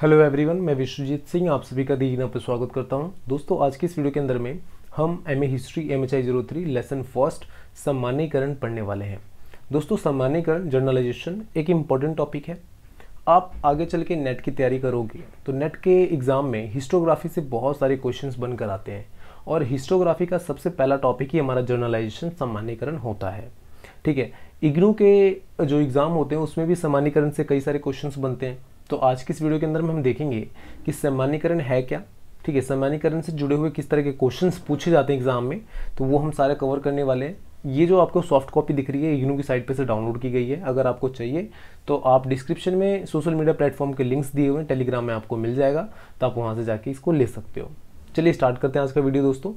hello everyone मैं विश्वजीत सिंह आप सभी का दीगना पर स्वागत करता हूं दोस्तों आज की इस वीडियो के अंदर में हम M A history M H I zero three lesson first सम्मानीकरण पढ़ने वाले हैं दोस्तों सम्मानीकरण जर्नलाइजेशन एक इम्पॉर्टेंट टॉपिक है आप आगे चल के नेट की तैयारी करोगे तो नेट के एग्ज़ाम में हिस्टोग्राफी से बहुत सारे क्वेश्चन बनकर आते हैं और हिस्टोग्राफी का सबसे पहला टॉपिक ही हमारा जर्नलाइजेशन सम्मान्यकरण होता है ठीक है इग्नू के जो एग्ज़ाम होते हैं उसमें भी समानीकरण से कई सारे क्वेश्चन बनते हैं तो आज की इस वीडियो के अंदर में हम देखेंगे कि सामान्यकरण है क्या ठीक है सामान्यकरण से जुड़े हुए किस तरह के क्वेश्चंस पूछे जाते हैं एग्जाम में तो वो हम सारे कवर करने वाले हैं ये जो आपको सॉफ्ट कॉपी दिख रही है यूनू की साइट पे से डाउनलोड की गई है अगर आपको चाहिए तो आप डिस्क्रिप्शन में सोशल मीडिया प्लेटफॉर्म के लिंक्स दिए हुए हैं टेलीग्राम में आपको मिल जाएगा तो आप वहाँ से जाके इसको ले सकते हो चलिए स्टार्ट करते हैं आज का वीडियो दोस्तों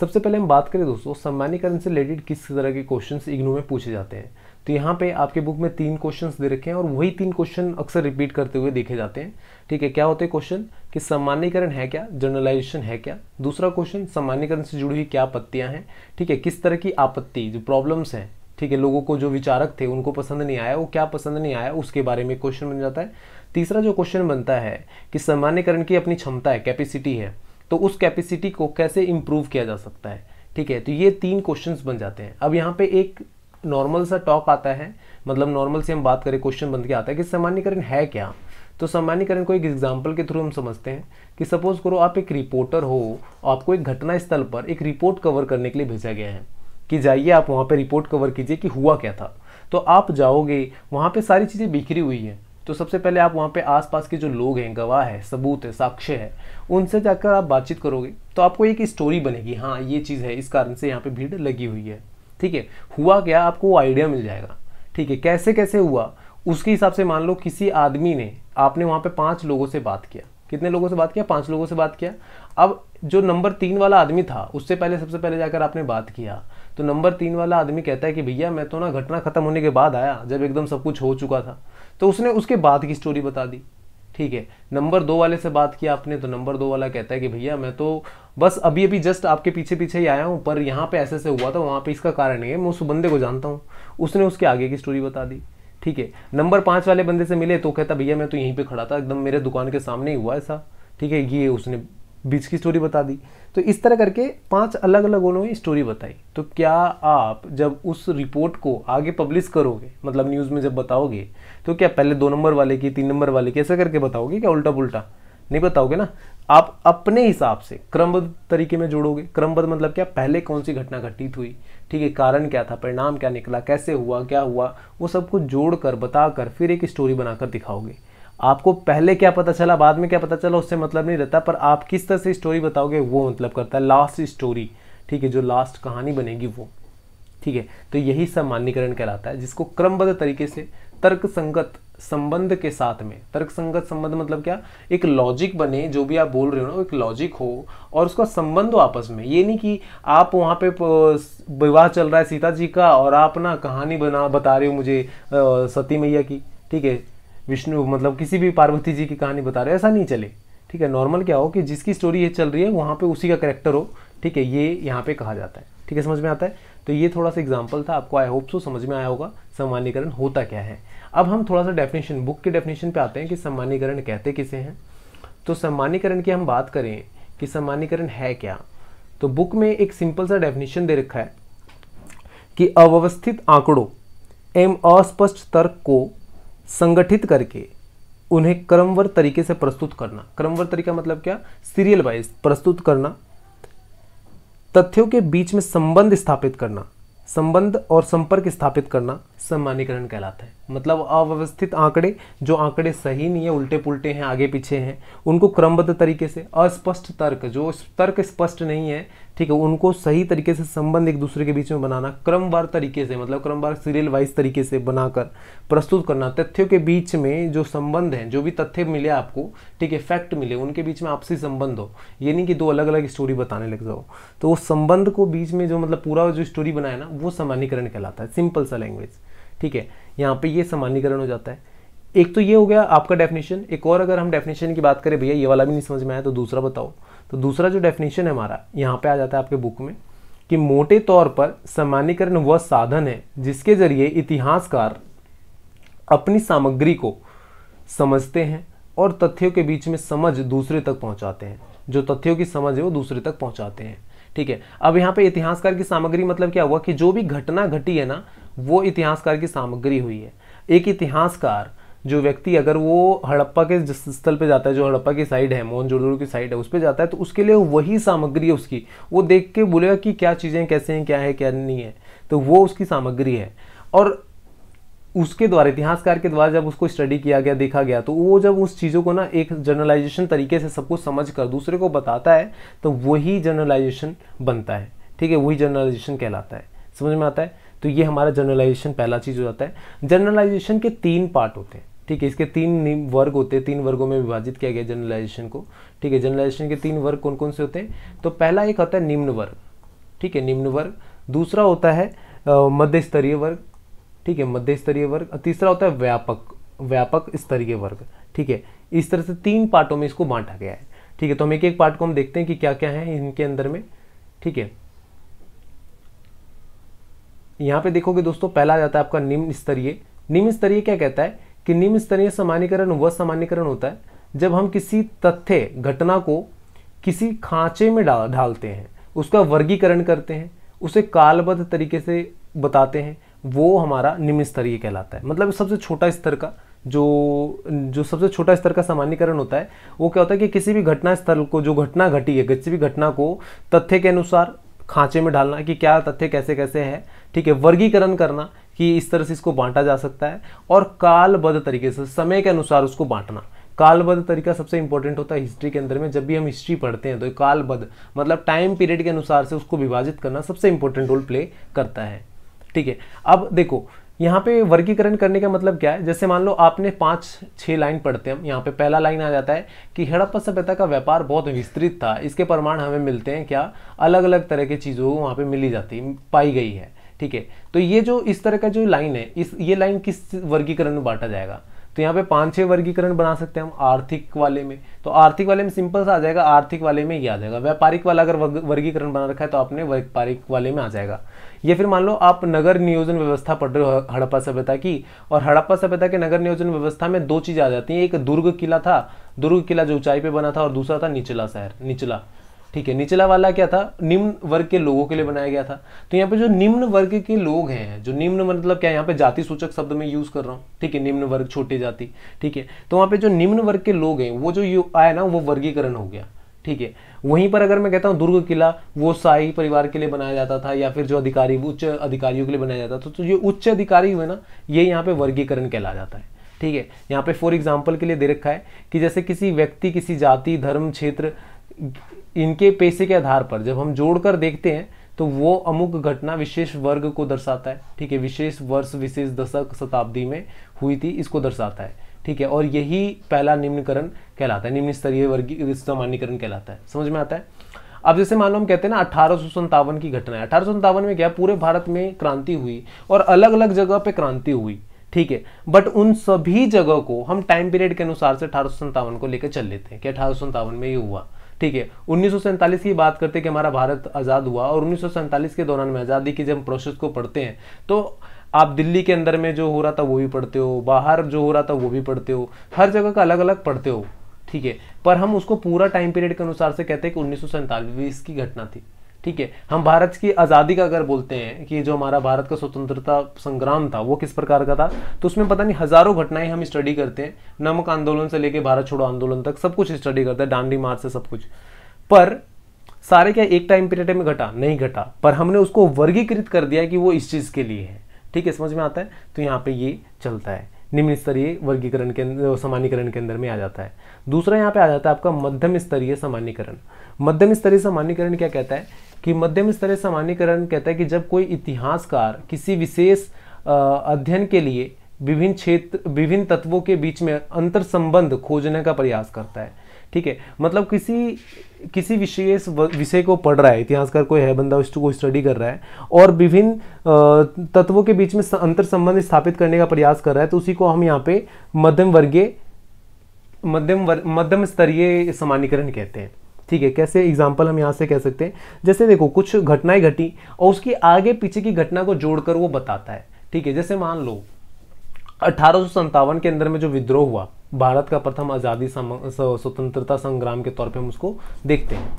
सबसे पहले हम बात करें दोस्तों सामान्यकरण से रिलेटेड किस तरह के क्वेश्चन इग्नू में पूछे जाते हैं तो यहाँ पे आपके बुक में तीन क्वेश्चंस दे रखे हैं और वही तीन क्वेश्चन अक्सर रिपीट करते हुए देखे जाते हैं ठीक है क्या होते हैं क्वेश्चन कि सामान्यकरण है क्या जर्नलाइजेशन है क्या दूसरा क्वेश्चन सामान्यकरण से जुड़ी हुई क्या आपत्तियाँ हैं ठीक है किस तरह की आपत्ति जो प्रॉब्लम्स हैं ठीक है लोगों को जो विचारक थे उनको पसंद नहीं आया वो क्या पसंद नहीं आया उसके बारे में क्वेश्चन बन जाता है तीसरा जो क्वेश्चन बनता है कि सामान्यकरण की अपनी क्षमता है कैपेसिटी है तो उस कैपेसिटी को कैसे इम्प्रूव किया जा सकता है ठीक है तो ये तीन क्वेश्चंस बन जाते हैं अब यहाँ पे एक नॉर्मल सा टॉक आता है मतलब नॉर्मल से हम बात करें क्वेश्चन बन के आता है कि सामान्यकरण है क्या तो सामान्यकरण को एक एग्जाम्पल के थ्रू हम समझते हैं कि सपोज करो आप एक रिपोर्टर हो आपको एक घटना स्थल पर एक रिपोर्ट कवर करने के लिए भेजा गया है कि जाइए आप वहाँ पर रिपोर्ट कवर कीजिए कि हुआ क्या था तो आप जाओगे वहाँ पर सारी चीज़ें बिखरी हुई हैं तो सबसे पहले आप वहाँ पे आसपास के जो लोग हैं गवाह है सबूत है साक्ष्य है उनसे जाकर आप बातचीत करोगे तो आपको एक स्टोरी बनेगी हाँ ये चीज़ है इस कारण से यहाँ पे भीड़ लगी हुई है ठीक है हुआ क्या आपको आइडिया मिल जाएगा ठीक है कैसे कैसे हुआ उसके हिसाब से मान लो किसी आदमी ने आपने वहाँ पे पांच लोगों से बात किया कितने लोगों से बात किया पांच लोगों से बात किया अब जो नंबर तीन वाला आदमी था उससे पहले सबसे पहले जाकर आपने बात किया तो नंबर तीन वाला आदमी कहता है कि भैया मैं तो ना घटना खत्म होने के बाद आया जब एकदम सब कुछ हो चुका था तो उसने उसके बाद की स्टोरी बता दी ठीक है नंबर दो वाले से बात किया आपने तो नंबर दो वाला कहता है कि भैया मैं तो बस अभी अभी जस्ट आपके पीछे पीछे ही आया हूँ पर यहाँ पे ऐसे ऐसे हुआ था वहाँ पे इसका कारण है मैं उस बंदे को जानता हूँ उसने उसके आगे की स्टोरी बता दी ठीक है नंबर पाँच वाले बंदे से मिले तो कहता भैया मैं तो यहीं पर खड़ा था एकदम मेरे दुकान के सामने ही हुआ ऐसा ठीक है ये उसने बीच की स्टोरी बता दी तो इस तरह करके पांच अलग अलग उन्होंने स्टोरी बताई तो क्या आप जब उस रिपोर्ट को आगे पब्लिश करोगे मतलब न्यूज़ में जब बताओगे तो क्या पहले दो नंबर वाले की तीन नंबर वाले की ऐसा करके बताओगे क्या उल्टा पुलटा नहीं बताओगे ना आप अपने हिसाब से क्रमबद्ध तरीके में जोड़ोगे क्रमबद्ध मतलब क्या पहले कौन सी घटना घटित हुई ठीक है कारण क्या था परिणाम क्या निकला कैसे हुआ क्या हुआ वो सब कुछ जोड़ कर फिर एक स्टोरी बनाकर दिखाओगे आपको पहले क्या पता चला बाद में क्या पता चला उससे मतलब नहीं रहता पर आप किस तरह से स्टोरी बताओगे वो मतलब करता है लास्ट स्टोरी ठीक है जो लास्ट कहानी बनेगी वो ठीक है तो यही सब मान्यकरण कहलाता है जिसको क्रमबद्ध तरीके से तर्क संगत संबंध के साथ में तर्क संगत संबंध मतलब क्या एक लॉजिक बने जो भी आप बोल रहे हो ना एक लॉजिक हो और उसका संबंध हो आपस में ये नहीं कि आप वहाँ पे विवाह चल रहा है सीता जी का और आप ना कहानी बना बता रहे हो मुझे सती मैया की ठीक है विष्णु मतलब किसी भी पार्वती जी की कहानी बता रहे हो ऐसा नहीं चले ठीक है नॉर्मल क्या हो कि जिसकी स्टोरी ये चल रही है वहाँ पे उसी का करेक्टर हो ठीक है ये यहाँ पे कहा जाता है ठीक है समझ में आता है तो ये थोड़ा सा एग्जाम्पल था आपको आई होप सो समझ में आया होगा सामान्यकरण होता क्या है अब हम थोड़ा सा डेफिनेशन बुक के डेफिनेशन पे आते हैं कि सामान्यकरण कहते किसे हैं तो सामान्यकरण की हम बात करें कि सामान्यकरण है क्या तो बुक में एक सिंपल सा डेफिनेशन दे रखा है कि अव्यवस्थित आंकड़ों एवं अस्पष्ट तर्क को संगठित करके उन्हें क्रमवर तरीके से प्रस्तुत करना क्रमवर तरीका मतलब क्या सीरियल वाइज प्रस्तुत करना तथ्यों के बीच में संबंध स्थापित करना संबंध और संपर्क स्थापित करना सम्मानीकरण कहलाता है मतलब अव्यवस्थित आंकड़े जो आंकड़े सही नहीं है उल्टे पुल्टे हैं आगे पीछे हैं उनको क्रमबद्ध तरीके से अस्पष्ट तर्क जो तर्क स्पष्ट नहीं है ठीक है उनको सही तरीके से संबंध एक दूसरे के बीच में बनाना क्रमवार तरीके से मतलब क्रमवार सीरियल वाइज तरीके से बनाकर प्रस्तुत करना तथ्यों के बीच में जो संबंध हैं जो भी तथ्य मिले आपको ठीक है फैक्ट मिले उनके बीच में आपसी संबंध हो ये नहीं कि दो अलग अलग स्टोरी बताने लग जाओ तो उस संबंध को बीच में जो मतलब पूरा जो स्टोरी बनाया ना वो सामान्यकरण कहलाता है सिंपल सा लैंग्वेज ठीक है यहाँ पे ये सामान्यकरण हो जाता है एक तो ये हो गया आपका डेफिनेशन एक और अगर हम डेफिनेशन की बात करें भैया ये वाला भी नहीं समझ में आया तो दूसरा बताओ तो दूसरा जो डेफिनेशन है हमारा यहाँ पे आ जाता है आपके बुक में कि मोटे तौर पर सामान्यकरण वह साधन है जिसके जरिए इतिहासकार अपनी सामग्री को समझते हैं और तथ्यों के बीच में समझ दूसरे तक पहुंचाते हैं जो तथ्यों की समझ है वो दूसरे तक पहुंचाते हैं ठीक है अब यहाँ पे इतिहासकार की सामग्री मतलब क्या हुआ कि जो भी घटना घटी है ना वो इतिहासकार की सामग्री हुई है एक इतिहासकार जो व्यक्ति अगर वो हड़प्पा के जिस स्थल पे जाता है जो हड़प्पा की साइड है मोहन जोड़ो की साइड है उस पर जाता है तो उसके लिए वही सामग्री है उसकी वो देख के बोलेगा कि क्या चीज़ें कैसे हैं क्या है क्या नहीं है तो वो उसकी सामग्री है और उसके द्वारा इतिहासकार के द्वारा जब उसको स्टडी किया गया देखा गया तो वो जब उस चीज़ों को ना एक जर्नलाइजेशन तरीके से सब कुछ समझ कर दूसरे को बताता है तो वही जर्नलाइजेशन बनता है ठीक है वही जर्नलाइजेशन कहलाता है समझ में आता है तो ये हमारा जनरलाइजेशन पहला चीज़ हो जाता है जनरलाइजेशन के तीन पार्ट होते हैं ठीक है इसके तीन वर्ग होते हैं तीन वर्गों में विभाजित किया गया जनरलाइजेशन को ठीक है जनरलाइजेशन के तीन वर्ग कौन कौन से होते हैं तो पहला एक होता है निम्न वर्ग ठीक है निम्न वर्ग दूसरा होता है मध्य स्तरीय वर्ग ठीक है मध्य स्तरीय वर्ग तीसरा होता है व्यापक व्यापक स्तरीय वर्ग ठीक है इस तरह से तीन पार्टों में इसको बांटा गया है ठीक है तो हम एक एक पार्ट को हम देखते हैं कि क्या क्या है इनके अंदर में ठीक है यहाँ पे देखोगे दोस्तों पहला जाता है आपका निम्न स्तरीय निम्न स्तरीय क्या कहता है कि निम्न स्तरीय सामान्यकरण वह सामान्यकरण होता है जब हम किसी तथ्य घटना को किसी खांचे में डाल ढालते हैं उसका वर्गीकरण करते हैं उसे कालबद्ध तरीके से बताते हैं वो हमारा निम्न स्तरीय कहलाता है मतलब सबसे छोटा स्तर का जो जो सबसे छोटा स्तर का सामान्यकरण होता है वो क्या होता है कि किसी भी घटना स्थल को जो घटना घटी है किसी भी घटना को तथ्य के अनुसार खांचे में डालना कि क्या तथ्य कैसे कैसे है ठीक है वर्गीकरण करना कि इस तरह से इसको बांटा जा सकता है और कालबद्ध तरीके से समय के अनुसार उसको बांटना कालबद्ध तरीका सबसे इंपॉर्टेंट होता है हिस्ट्री के अंदर में जब भी हम हिस्ट्री पढ़ते हैं तो कालबद्ध मतलब टाइम पीरियड के अनुसार से उसको विभाजित करना सबसे इंपॉर्टेंट रोल प्ले करता है ठीक है अब देखो यहाँ पे वर्गीकरण करने का मतलब क्या है जैसे मान लो आपने पाँच छः लाइन पढ़ते हम यहाँ पे पहला लाइन आ जाता है कि हड़प्पा सभ्यता का व्यापार बहुत विस्तृत था इसके प्रमाण हमें मिलते हैं क्या अलग अलग तरह की चीज़ों को वहाँ पर मिली जाती पाई गई है ठीक है तो ये जो इस तरह का जो लाइन है इस ये लाइन किस वर्गीकरण में बांटा जाएगा तो यहाँ पे पांच छह वर्गीकरण बना सकते हैं हम आर्थिक वाले में तो आर्थिक वाले में सिंपल सा आ जाएगा आर्थिक वाले में ही आ जाएगा व्यापारिक वाला अगर वर्गीकरण बना रखा है तो आपने व्यापारिक वाले में आ जाएगा ये फिर मान लो आप नगर नियोजन व्यवस्था पढ़ रहे हो हड़प्पा सभ्यता की और हड़प्पा सभ्यता के नगर नियोजन व्यवस्था में दो चीज़ें आ जाती हैं एक दुर्ग किला था दुर्ग किला जो ऊंचाई पे बना था और दूसरा था निचला शहर निचला ठीक है निचला वाला क्या था निम्न वर्ग के लोगों के लिए बनाया गया था तो यहाँ पे जो निम्न वर्ग के लोग हैं जो निम्न मतलब क्या यहाँ पे जाति सूचक शब्द में यूज कर रहा हूँ ठीक है निम्न वर्ग छोटे जाति ठीक है तो वहाँ पे जो निम्न वर्ग के लोग हैं वो जो आया ना वो वर्गीकरण हो गया ठीक है वहीं पर अगर मैं कहता हूँ दुर्ग किला वो शाही परिवार के लिए बनाया जाता था या फिर जो अधिकारी उच्च अधिकारियों के लिए बनाया जाता था तो जो उच्च अधिकारी हुए ना ये यहाँ पे वर्गीकरण कहला जाता है ठीक है यहाँ पे फॉर एग्जाम्पल के लिए दे रखा है कि जैसे किसी व्यक्ति किसी जाति धर्म क्षेत्र इनके पैसे के आधार पर जब हम जोड़कर देखते हैं तो वो अमुक घटना विशेष वर्ग को दर्शाता है ठीक है विशेष वर्ष विशेष दशक शताब्दी में हुई थी इसको दर्शाता है ठीक है और यही पहला निम्नकरण कहलाता है निम्न स्तरीय वर्गीय सामान्यकरण कहलाता है समझ में आता है अब जैसे मान लो हम कहते हैं ना अठारह की घटना है अठारह में क्या पूरे भारत में क्रांति हुई और अलग अलग जगह पर क्रांति हुई ठीक है बट उन सभी जगह को हम टाइम पीरियड के अनुसार से अठारह को लेकर चल लेते हैं कि अठारह में ये हुआ ठीक है उन्नीस की बात करते कि हमारा भारत आज़ाद हुआ और उन्नीस के दौरान में आज़ादी की जब हम प्रोसेस को पढ़ते हैं तो आप दिल्ली के अंदर में जो हो रहा था वो भी पढ़ते हो बाहर जो हो रहा था वो भी पढ़ते हो हर जगह का अलग अलग पढ़ते हो ठीक है पर हम उसको पूरा टाइम पीरियड के अनुसार से कहते हैं कि उन्नीस की घटना थी ठीक है हम भारत की आज़ादी का अगर बोलते हैं कि जो हमारा भारत का स्वतंत्रता संग्राम था वो किस प्रकार का था तो उसमें पता नहीं हज़ारों घटनाएं हम स्टडी करते हैं नमक आंदोलन से लेके भारत छोड़ो आंदोलन तक सब कुछ स्टडी करते हैं डांडी मार्च से सब कुछ पर सारे क्या एक टाइम पीरियड में घटा नहीं घटा पर हमने उसको वर्गीकृत कर दिया कि वो इस चीज़ के लिए है ठीक है समझ में आता है तो यहाँ पे ये चलता है निम्न स्तरीय वर्गीकरण के अंदर सामान्यकरण के अंदर में आ जाता है दूसरा यहाँ पे आ जाता है आपका मध्यम स्तरीय सामान्यकरण मध्यम स्तरीय सामान्यकरण क्या कहता है कि मध्यम स्तरीय सामान्यकरण कहता है कि जब कोई इतिहासकार किसी विशेष अध्ययन के लिए विभिन्न क्षेत्र विभिन्न तत्वों के बीच में अंतर संबंध खोजने का प्रयास करता है ठीक है मतलब किसी किसी विशेष विषय को पढ़ रहा है इतिहासकार कोई है बंदा उसको स्टडी कर रहा है और विभिन्न तत्वों के बीच में अंतर संबंध स्थापित करने का प्रयास कर रहा है तो उसी को हम यहाँ पे मध्यम वर्गीय मध्यम वर्ग मध्यम स्तरीय सामान्यकरण कहते हैं ठीक है कैसे एग्जाम्पल हम यहाँ से कह सकते हैं जैसे देखो कुछ घटनाएं घटी और उसकी आगे पीछे की घटना को जोड़कर वो बताता है ठीक है जैसे मान लो अठारह के अंदर में जो विद्रोह हुआ भारत का प्रथम आज़ादी स्वतंत्रता संग्राम के तौर पे हम उसको देखते हैं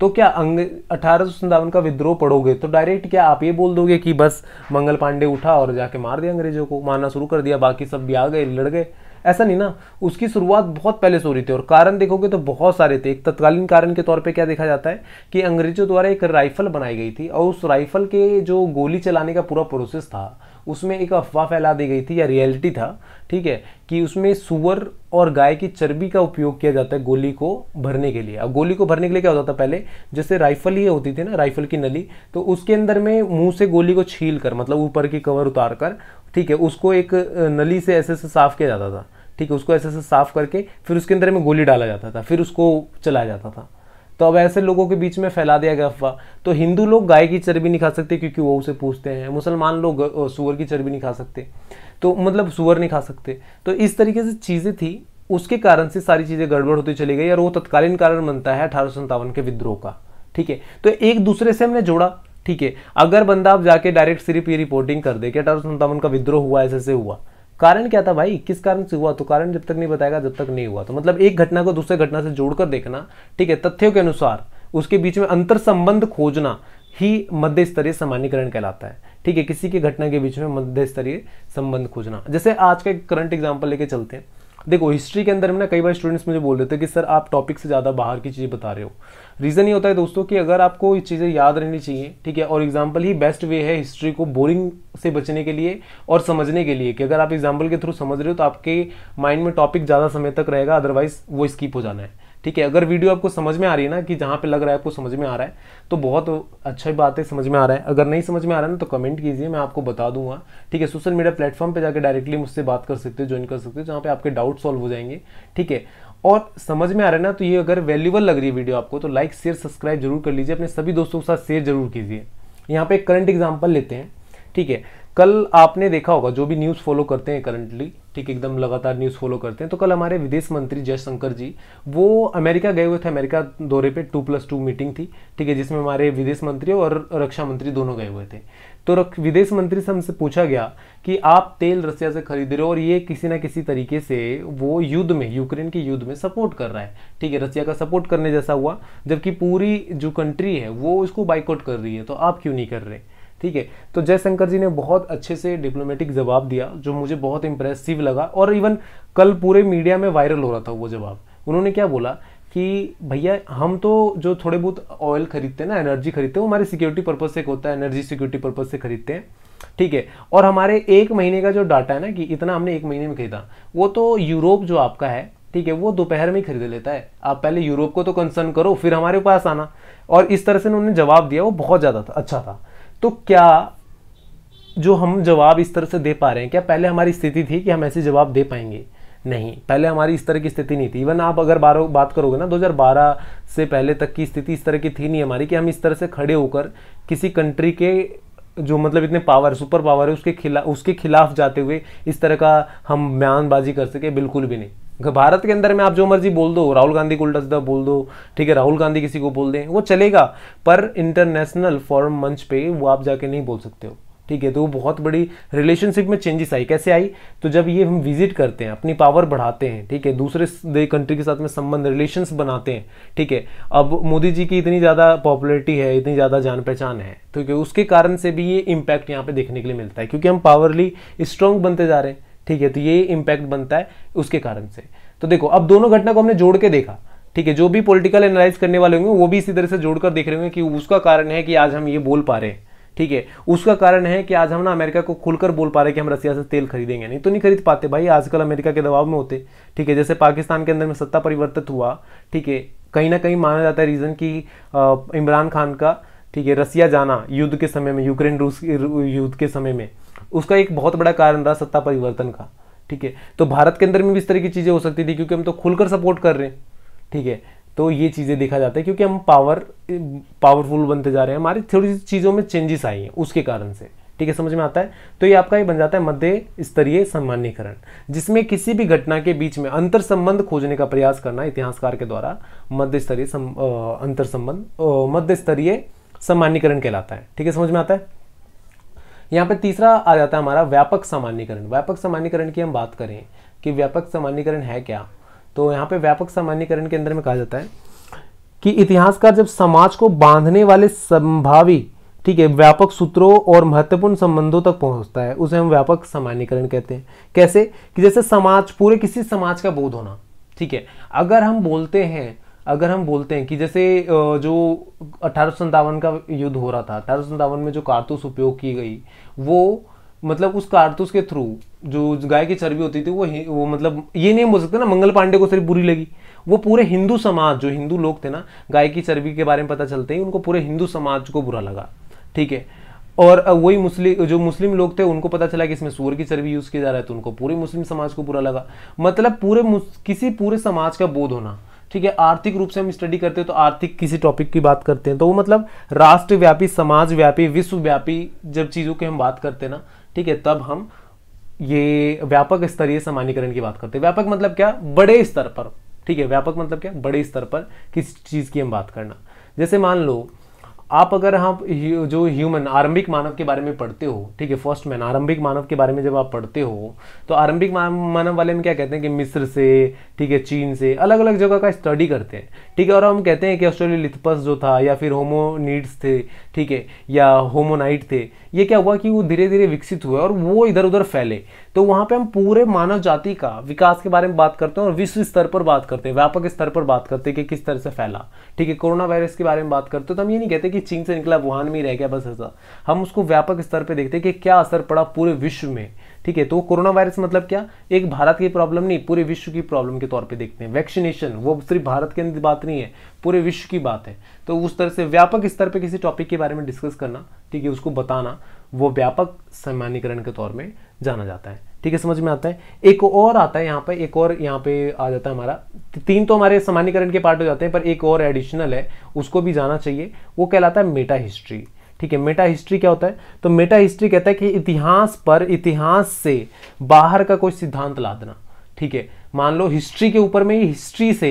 तो क्या अंग अठारह का विद्रोह पढ़ोगे तो डायरेक्ट क्या आप ये बोल दोगे कि बस मंगल पांडे उठा और जाके मार दिया अंग्रेजों को मारना शुरू कर दिया बाकी सब भी आ गए लड़ गए ऐसा नहीं ना उसकी शुरुआत बहुत पहले से हो रही थी और कारण देखोगे तो बहुत सारे थे एक तत्कालीन कारण के तौर पर क्या देखा जाता है कि अंग्रेजों द्वारा एक राइफल बनाई गई थी और उस राइफल के जो गोली चलाने का पूरा प्रोसेस था उसमें एक अफवाह फैला दी गई थी या रियलिटी था ठीक है कि उसमें सुअर और गाय की चर्बी का उपयोग किया जाता है गोली को भरने के लिए अब गोली को भरने के लिए क्या होता था पहले जैसे राइफल ही होती थी ना राइफल की नली तो उसके अंदर में मुंह से गोली को छील कर मतलब ऊपर की कवर उतार कर ठीक है उसको एक नली से ऐसे से साफ़ किया जाता था ठीक है उसको ऐसे से साफ़ करके फिर उसके अंदर में गोली डाला जाता था फिर उसको चलाया जाता था तो अब ऐसे लोगों के बीच में फैला दिया गया अफवाह तो हिंदू लोग गाय की चर्बी नहीं खा सकते क्योंकि वो उसे पूछते हैं मुसलमान लोग सुअर की चर्बी नहीं खा सकते तो मतलब सुअर नहीं खा सकते तो इस तरीके से चीज़ें थी उसके कारण से सारी चीज़ें गड़बड़ होती चली गई और वो तत्कालीन कारण बनता है अठारह के विद्रोह का ठीक है तो एक दूसरे से हमने जोड़ा ठीक है अगर बंदा आप जाके डायरेक्ट सिर्फ ये रिपोर्टिंग कर दे कि अठारह सौ सत्तावन का विद्रोह हुआ ऐसे से हुआ कारण क्या था भाई किस कारण से हुआ तो कारण जब तक नहीं बताएगा जब तक नहीं हुआ तो मतलब एक घटना को दूसरे घटना से जोड़कर देखना ठीक है तथ्यों के अनुसार उसके बीच में अंतर संबंध खोजना ही मध्य स्तरीय सामान्यकरण कहलाता है ठीक है किसी की घटना के बीच में मध्य स्तरीय संबंध खोजना जैसे आज का एक करंट एग्जाम्पल लेके चलते हैं देखो हिस्ट्री के अंदर में ना कई बार स्टूडेंट्स मुझे बोल रहे थे कि सर आप टॉपिक से ज़्यादा बाहर की चीज़ बता रहे हो रीज़न ये होता है दोस्तों कि अगर आपको ये चीज़ें याद रहनी चाहिए ठीक है और एग्जाम्पल ही बेस्ट वे है हिस्ट्री को बोरिंग से बचने के लिए और समझने के लिए कि अगर आप एग्जाम्पल के थ्रू समझ रहे हो तो आपके माइंड में टॉपिक ज़्यादा समय तक रहेगा अदरवाइज वो स्किप हो जाना है ठीक है अगर वीडियो आपको समझ में आ रही है ना कि जहाँ पे लग रहा है आपको समझ में आ रहा है तो बहुत अच्छा ही बात है समझ में आ रहा है अगर नहीं समझ में आ रहा है ना तो कमेंट कीजिए मैं आपको बता दूंगा ठीक है सोशल मीडिया प्लेटफॉर्म पे जाकर डायरेक्टली मुझसे बात कर सकते हो ज्वाइन कर सकते हो जहाँ पे आपके डाउट सॉल्व हो जाएंगे ठीक है और समझ में आ रहा है ना तो ये अगर वैल्यूबल लग रही है वीडियो आपको तो लाइक शेयर सब्सक्राइब जरूर कर लीजिए अपने सभी दोस्तों के साथ शेयर जरूर कीजिए यहाँ पे करंट एग्जाम्पल लेते हैं ठीक है कल आपने देखा होगा जो भी न्यूज़ फॉलो करते हैं करंटली ठीक एकदम लगातार न्यूज़ फॉलो करते हैं तो कल हमारे विदेश मंत्री जयशंकर जी वो अमेरिका गए हुए थे अमेरिका दौरे पे टू प्लस टू मीटिंग थी ठीक है जिसमें हमारे विदेश मंत्री और रक्षा मंत्री दोनों गए हुए थे तो विदेश मंत्री से हमसे पूछा गया कि आप तेल रसिया से खरीद रहे हो और ये किसी ना किसी तरीके से वो युद्ध में यूक्रेन के युद्ध में सपोर्ट कर रहा है ठीक है रसिया का सपोर्ट करने जैसा हुआ जबकि पूरी जो कंट्री है वो उसको बाइकआउट कर रही है तो आप क्यों नहीं कर रहे ठीक है तो जयशंकर जी ने बहुत अच्छे से डिप्लोमेटिक जवाब दिया जो मुझे बहुत इंप्रेसिव लगा और इवन कल पूरे मीडिया में वायरल हो रहा था वो जवाब उन्होंने क्या बोला कि भैया हम तो जो थोड़े बहुत ऑयल खरीदते हैं ना एनर्जी खरीदते हैं वो हमारे सिक्योरिटी पर्पज़ से होता है एनर्जी सिक्योरिटी पर्पज़ से खरीदते हैं ठीक है और हमारे एक महीने का जो डाटा है ना कि इतना हमने एक महीने में खरीदा वो तो यूरोप जो आपका है ठीक है वो दोपहर में ही खरीद लेता है आप पहले यूरोप को तो कंसर्न करो फिर हमारे पास आना और इस तरह से उन्होंने जवाब दिया वो बहुत ज़्यादा था अच्छा था तो क्या जो हम जवाब इस तरह से दे पा रहे हैं क्या पहले हमारी स्थिति थी कि हम ऐसे जवाब दे पाएंगे नहीं पहले हमारी इस तरह की स्थिति नहीं थी इवन आप अगर बारह बात करोगे ना 2012 से पहले तक की स्थिति इस तरह की थी नहीं हमारी कि हम इस तरह से खड़े होकर किसी कंट्री के जो मतलब इतने पावर सुपर पावर है उसके खिलाफ उसके खिलाफ जाते हुए इस तरह का हम बयानबाजी कर सके बिल्कुल भी नहीं भारत के अंदर में आप जो मर्जी बोल दो राहुल गांधी को उल्टा बोल दो ठीक है राहुल गांधी किसी को बोल दें वो चलेगा पर इंटरनेशनल फॉरम मंच पे वो आप जाके नहीं बोल सकते हो ठीक है तो वो बहुत बड़ी रिलेशनशिप में चेंजेस आई कैसे आई तो जब ये हम विजिट करते हैं अपनी पावर बढ़ाते हैं ठीक है दूसरे कंट्री के साथ में संबंध रिलेशंस बनाते हैं ठीक है अब मोदी जी की इतनी ज़्यादा पॉपुलरिटी है इतनी ज़्यादा जान पहचान है ठीक तो है उसके कारण से भी ये इम्पैक्ट यहाँ पर देखने के लिए मिलता है क्योंकि हम पावरली स्ट्रॉन्ग बनते जा रहे हैं ठीक है तो ये इम्पैक्ट बनता है उसके कारण से तो देखो अब दोनों घटना को हमने जोड़ के देखा ठीक है जो भी पॉलिटिकल एनालाइज करने वाले होंगे वो भी इसी तरह से जोड़कर देख रहे होंगे कि उसका कारण है कि आज हम ये बोल पा रहे हैं ठीक है उसका कारण है कि आज हम ना अमेरिका को खुलकर बोल पा रहे कि हम रसिया से तेल खरीदेंगे नहीं तो नहीं खरीद पाते भाई आजकल अमेरिका के दबाव में होते ठीक है जैसे पाकिस्तान के अंदर में सत्ता परिवर्तित हुआ ठीक है कहीं ना कहीं माना जाता है रीज़न कि इमरान खान का ठीक है रसिया जाना युद्ध के समय में यूक्रेन रूस युद्ध के समय में उसका एक बहुत बड़ा कारण रहा सत्ता परिवर्तन का ठीक है तो भारत के अंदर में भी इस तरह की चीज़ें हो सकती थी क्योंकि हम तो खुलकर सपोर्ट कर रहे हैं ठीक है तो ये चीज़ें देखा जाता है क्योंकि हम पावर पावरफुल बनते जा रहे हैं हमारी थोड़ी सी चीज़ों में चेंजेस आई हैं उसके कारण से ठीक है समझ में आता है तो ये आपका ये बन जाता है मध्य स्तरीय सामान्यकरण जिसमें किसी भी घटना के बीच में अंतर संबंध खोजने का प्रयास करना इतिहासकार के द्वारा मध्य स्तरीय अंतर संबंध मध्य स्तरीय सामान्यकरण कहलाता है ठीक है समझ में आता है यहाँ पे तीसरा आ जाता है हमारा व्यापक सामान्यकरण व्यापक सामान्यकरण की हम बात करें कि व्यापक सामान्यकरण है क्या तो यहाँ पे व्यापक सामान्यकरण के अंदर में कहा जाता है कि इतिहासकार जब समाज को बांधने वाले संभावी ठीक है व्यापक सूत्रों और महत्वपूर्ण संबंधों तक पहुंचता है उसे हम व्यापक सामान्यकरण कहते हैं कैसे कि जैसे समाज पूरे किसी समाज का बोध होना ठीक है अगर हम बोलते हैं अगर हम बोलते हैं कि जैसे जो अठारह का युद्ध हो रहा था अठारह में जो कारतूस उपयोग की गई वो मतलब उस कारतूस तो के थ्रू जो गाय की चर्बी होती थी वो वो मतलब ये नहीं बोल सकते ना मंगल पांडे को सिर्फ बुरी लगी वो पूरे हिंदू समाज जो हिंदू लोग थे ना गाय की चर्बी के बारे में पता चलते ही उनको पूरे हिंदू समाज को बुरा लगा ठीक है और वही मुस्लिम जो मुस्लिम लोग थे उनको पता चला कि इसमें सूर्य की चर्बी यूज़ किया जा रहा है तो उनको पूरे मुस्लिम समाज को बुरा लगा मतलब पूरे किसी पूरे समाज का बोध होना ठीक है आर्थिक रूप से हम स्टडी करते हैं तो आर्थिक किसी टॉपिक की बात करते हैं तो वो मतलब राष्ट्रव्यापी समाजव्यापी विश्वव्यापी जब चीज़ों की हम बात करते हैं ना ठीक है तब हम ये व्यापक स्तरीय सामान्यकरण की बात करते हैं व्यापक मतलब क्या बड़े स्तर पर ठीक है व्यापक मतलब क्या बड़े स्तर पर किस चीज़ की हम बात करना जैसे मान लो आप अगर हम हाँ जो ह्यूमन आरंभिक मानव के बारे में पढ़ते हो ठीक है फर्स्ट मैन आरंभिक मानव के बारे में जब आप पढ़ते हो तो आरंभिक मानव वाले में क्या कहते हैं कि मिस्र से ठीक है चीन से अलग अलग जगह का स्टडी करते हैं ठीक है और हम कहते हैं कि ऑस्ट्रेलिया लिथपस जो था या फिर होमोनीड्स थे ठीक है या होमोनाइट थे ये क्या हुआ कि वो धीरे धीरे विकसित हुए और वो इधर उधर फैले तो वहां पे हम पूरे मानव जाति का विकास के बारे में बात करते हैं और विश्व स्तर पर बात करते हैं व्यापक स्तर पर बात करते हैं कि किस तरह से फैला ठीक है कोरोना वायरस के बारे में बात करते हैं तो हम ये नहीं कहते कि चीन से निकला वुहान में ही रह गया बस ऐसा हम उसको व्यापक स्तर पर देखते हैं कि क्या असर पड़ा पूरे विश्व में ठीक है तो कोरोना वायरस मतलब क्या एक भारत की प्रॉब्लम नहीं पूरे विश्व की प्रॉब्लम के तौर पर देखते हैं वैक्सीनेशन वो सिर्फ भारत के अंदर बात नहीं है पूरे विश्व की बात है तो उस तरह से व्यापक स्तर पर किसी टॉपिक के बारे में डिस्कस करना ठीक है उसको बताना वो व्यापक सामान्यकरण के तौर में जाना जाता है ठीक है समझ में आता है एक और आता है यहाँ पर एक और यहाँ पे आ जाता है हमारा तीन तो हमारे सामान्यकरण के पार्ट हो जाते हैं पर एक और एडिशनल है उसको भी जाना चाहिए वो कहलाता है मेटा हिस्ट्री ठीक है मेटा हिस्ट्री क्या होता है तो मेटा हिस्ट्री कहता है कि इतिहास पर इतिहास से बाहर का कोई सिद्धांत देना ठीक है मान लो हिस्ट्री के ऊपर में ही हिस्ट्री से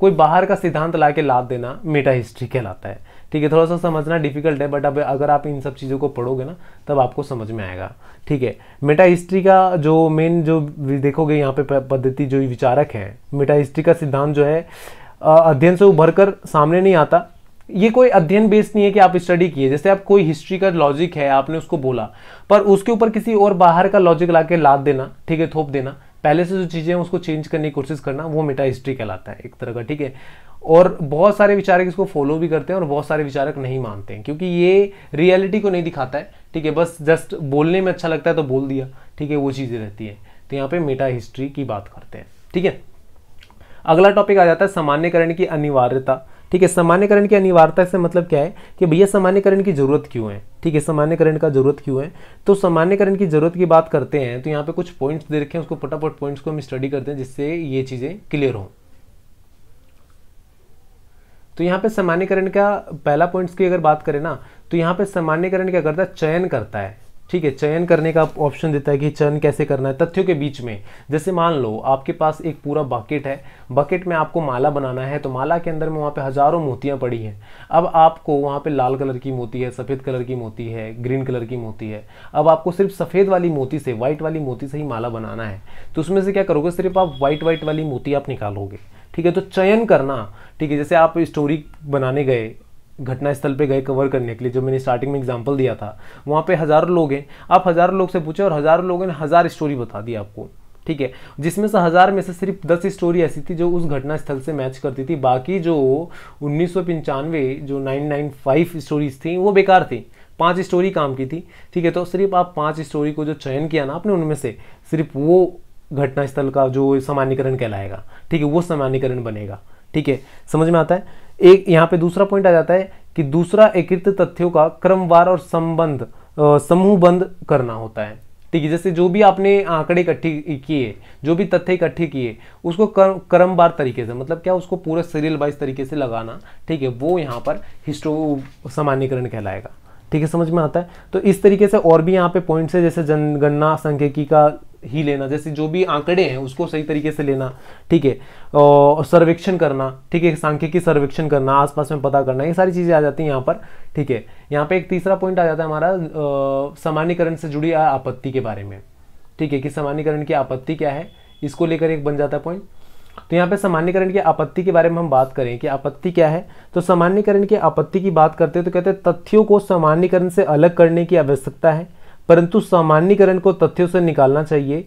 कोई बाहर का सिद्धांत ला के लाद देना मेटा हिस्ट्री कहलाता है ठीक है थोड़ा सा समझना डिफिकल्ट है बट अब अगर आप इन सब चीज़ों को पढ़ोगे ना तब आपको समझ में आएगा ठीक है मेटा हिस्ट्री का जो मेन जो देखोगे यहाँ पे पद्धति जो विचारक है मेटा हिस्ट्री का सिद्धांत जो है अध्ययन से उभर कर सामने नहीं आता ये कोई अध्ययन बेस्ड नहीं है कि आप स्टडी किए जैसे आप कोई हिस्ट्री का लॉजिक है आपने उसको बोला पर उसके ऊपर किसी और बाहर का लॉजिक ला के लाद देना ठीक है थोप देना पहले से जो चीज़ें हैं उसको चेंज करने की कोशिश करना वो मेटा हिस्ट्री कहलाता है एक तरह का ठीक है और बहुत सारे विचारक इसको फॉलो भी करते हैं और बहुत सारे विचारक नहीं मानते हैं क्योंकि ये रियलिटी को नहीं दिखाता है ठीक है बस जस्ट बोलने में अच्छा लगता है तो बोल दिया ठीक है वो चीज़ें रहती है तो यहाँ पे मेटा हिस्ट्री की बात करते हैं ठीक है अगला टॉपिक आ जाता है सामान्यकरण की अनिवार्यता ठीक है सामान्यकरण की अनिवार्यता से मतलब क्या है कि भैया सामान्यकरण की जरूरत क्यों है ठीक है सामान्यकरण का जरूरत क्यों है तो सामान्यकरण की जरूरत की बात करते हैं तो यहाँ पे कुछ पॉइंट्स दे रखे हैं उसको फटाफट पॉइंट्स को हम स्टडी करते हैं जिससे ये चीज़ें क्लियर हों तो यहाँ पे सामान्यकरण का पहला पॉइंट्स की अगर बात करें ना तो यहाँ पे सामान्यकरण क्या करता है चयन करता है ठीक है चयन करने का ऑप्शन देता है कि चयन कैसे करना है तथ्यों के बीच में जैसे मान लो आपके पास एक पूरा बकेट है बकेट में आपको माला बनाना है तो माला के अंदर में वहाँ पे हज़ारों मोतियाँ पड़ी हैं अब आपको वहाँ पे लाल कलर की मोती है सफ़ेद कलर की मोती है ग्रीन कलर की मोती है अब आपको सिर्फ सफ़ेद वाली मोती से व्हाइट वाली मोती से ही माला बनाना है तो उसमें से क्या करोगे सिर्फ आप व्हाइट व्हाइट वाली मोती आप निकालोगे ठीक है तो चयन करना ठीक है जैसे आप स्टोरी बनाने गए घटनास्थल पे गए कवर करने के लिए जो मैंने स्टार्टिंग में एग्जांपल दिया था वहाँ पे हज़ारों लोग हैं आप हज़ारों लोग से पूछे और हज़ारों लोगों ने हज़ार स्टोरी बता दी आपको ठीक है जिसमें से हज़ार में से सिर्फ दस स्टोरी ऐसी थी जो उस घटनास्थल से मैच करती थी बाकी जो उन्नीस जो नाइन स्टोरीज थी वो बेकार थी पाँच स्टोरी काम की थी ठीक है तो सिर्फ आप पाँच स्टोरी को जो चयन किया ना आपने उनमें से सिर्फ वो घटनास्थल का जो सामान्यकरण कहलाएगा ठीक है वो सामान्यकरण बनेगा ठीक है समझ में आता है एक यहाँ पे दूसरा पॉइंट आ जाता है कि दूसरा एकीकृत तथ्यों का क्रमवार और संबंध समूहबंद करना होता है ठीक है जैसे जो भी आपने आंकड़े इकट्ठे किए जो भी तथ्य इकट्ठे किए उसको क्रमवार तरीके से मतलब क्या उसको पूरा सीरियल वाइज तरीके से लगाना ठीक है वो यहाँ पर हिस्टो सामान्यकरण कहलाएगा ठीक है समझ में आता है तो इस तरीके से और भी यहाँ पे पॉइंट्स है जैसे जनगणना सांख्यिकी का ही लेना जैसे जो भी आंकड़े हैं उसको सही तरीके से लेना ठीक है और सर्वेक्षण करना ठीक है सांख्यिकी सर्वेक्षण करना आसपास में पता करना ये सारी चीज़ें आ जाती हैं यहाँ पर ठीक है यहाँ पे एक तीसरा पॉइंट आ जाता है हमारा सामान्यकरण से जुड़ी आपत्ति के बारे में ठीक है कि सामान्यकरण की आपत्ति क्या है इसको लेकर एक बन जाता है पॉइंट तो यहाँ पे सामान्यकरण की आपत्ति के बारे में हम बात करें कि आपत्ति क्या है तो सामान्यकरण की आपत्ति की बात करते हैं तो कहते हैं तथ्यों को सामान्यकरण से अलग करने की आवश्यकता है परंतु सामान्यकरण को तथ्यों से निकालना चाहिए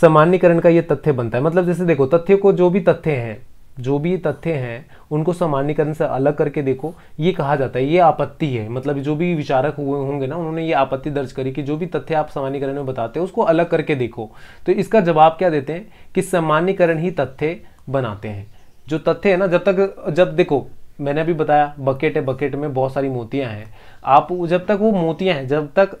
सामान्यकरण का ये तथ्य बनता है मतलब जैसे देखो तथ्य को जो भी तथ्य हैं जो भी तथ्य हैं उनको सामान्यकरण से अलग करके देखो ये कहा जाता है ये आपत्ति है मतलब जो भी विचारक हुए होंगे ना उन्होंने ये आपत्ति दर्ज करी कि जो भी तथ्य आप सामान्यकरण में बताते हो उसको अलग करके देखो तो इसका जवाब क्या देते हैं कि सामान्यकरण ही तथ्य बनाते हैं जो तथ्य है ना जब तक जब देखो मैंने अभी बताया बकेट है बकेट में बहुत सारी मोतियाँ हैं आप जब तक वो मोतियाँ हैं जब तक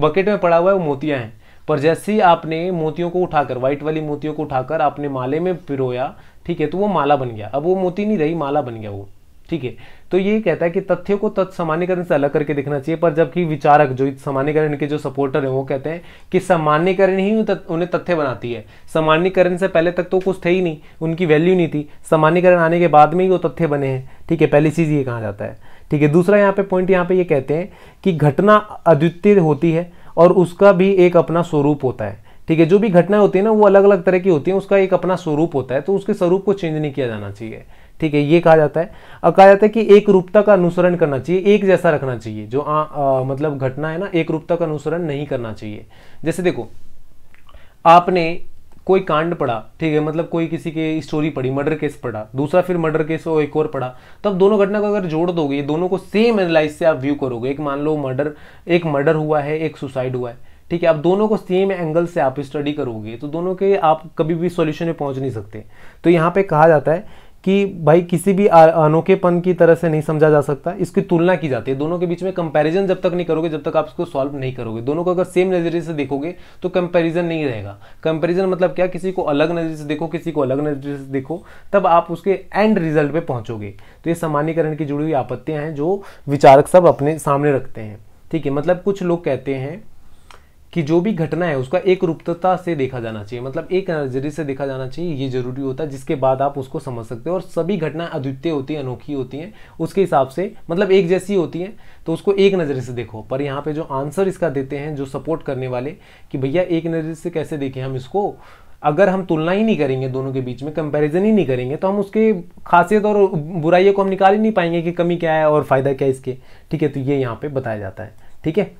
बकेट में पड़ा हुआ है वो मोतियाँ हैं पर जैसे ही आपने मोतियों को उठाकर व्हाइट वाली मोतियों को उठाकर आपने माले में पिरोया ठीक है तो वो माला बन गया अब वो मोती नहीं रही माला बन गया वो ठीक है तो ये कहता है कि तथ्य को तत्सामान्यकरण से अलग करके देखना चाहिए पर जबकि विचारक जो सामान्यकरण के जो सपोर्टर हैं वो कहते हैं कि सामान्यकरण ही उन्हें तथ्य बनाती है सामान्यकरण से पहले तक तो कुछ थे ही नहीं उनकी वैल्यू नहीं थी सामान्यकरण आने के बाद में ही वो तथ्य बने हैं ठीक है पहली चीज़ ये कहा जाता है ठीक है दूसरा यहाँ पे पॉइंट यहाँ पे ये कहते हैं कि घटना अद्वितीय होती है और उसका भी एक अपना स्वरूप होता है ठीक है जो भी घटनाएं होती है ना वो अलग अलग तरह की होती है उसका एक अपना स्वरूप होता है तो उसके स्वरूप को चेंज नहीं किया जाना चाहिए ठीक है ये कहा जाता है अब कहा जाता है कि एक रूपता का अनुसरण करना चाहिए एक जैसा रखना चाहिए जो आ, आ, मतलब घटना है ना एक रूपता का अनुसरण नहीं करना चाहिए जैसे देखो आपने कोई कांड पड़ा ठीक है मतलब कोई किसी की स्टोरी पड़ी मर्डर केस पड़ा दूसरा फिर मर्डर केस और एक और पढ़ा तो अब दोनों घटना को अगर जोड़ दोगे दोनों को सेम एनालाइज से आप व्यू करोगे एक मान लो मर्डर एक मर्डर हुआ है एक सुसाइड हुआ है ठीक है आप दोनों को सेम एंगल से आप स्टडी करोगे तो दोनों के आप कभी भी सॉल्यूशन में पहुंच नहीं सकते तो यहाँ पे कहा जाता है कि भाई किसी भी अनोखेपन की तरह से नहीं समझा जा सकता इसकी तुलना की जाती है दोनों के बीच में कंपैरिजन जब तक नहीं करोगे जब तक आप इसको सॉल्व नहीं करोगे दोनों को अगर सेम नज़रिए से देखोगे तो कंपैरिजन नहीं रहेगा कंपैरिजन मतलब क्या किसी को अलग नज़रिए से देखो किसी को अलग नज़रिए से देखो तब आप उसके एंड रिजल्ट पर पहुँचोगे तो ये सामान्यकरण की जुड़ी हुई आपत्तियाँ हैं जो विचारक सब अपने सामने रखते हैं ठीक है मतलब कुछ लोग कहते हैं कि जो भी घटना है उसका एक रूपता से देखा जाना चाहिए मतलब एक नजरिए से देखा जाना चाहिए ये जरूरी होता है जिसके बाद आप उसको समझ सकते हो और सभी घटनाएं अद्वितीय होती हैं अनोखी होती हैं उसके हिसाब से मतलब एक जैसी होती हैं तो उसको एक नजरे से देखो पर यहाँ पे जो आंसर इसका देते हैं जो सपोर्ट करने वाले कि भैया एक नज़रिए से कैसे देखें हम इसको अगर हम तुलना ही नहीं करेंगे दोनों के बीच में कंपैरिजन ही नहीं करेंगे तो हम उसके खासियत और बुराइयों को हम निकाल ही नहीं पाएंगे कि कमी क्या है और फ़ायदा क्या है इसके ठीक है तो ये यहाँ पे बताया जाता है ठीक है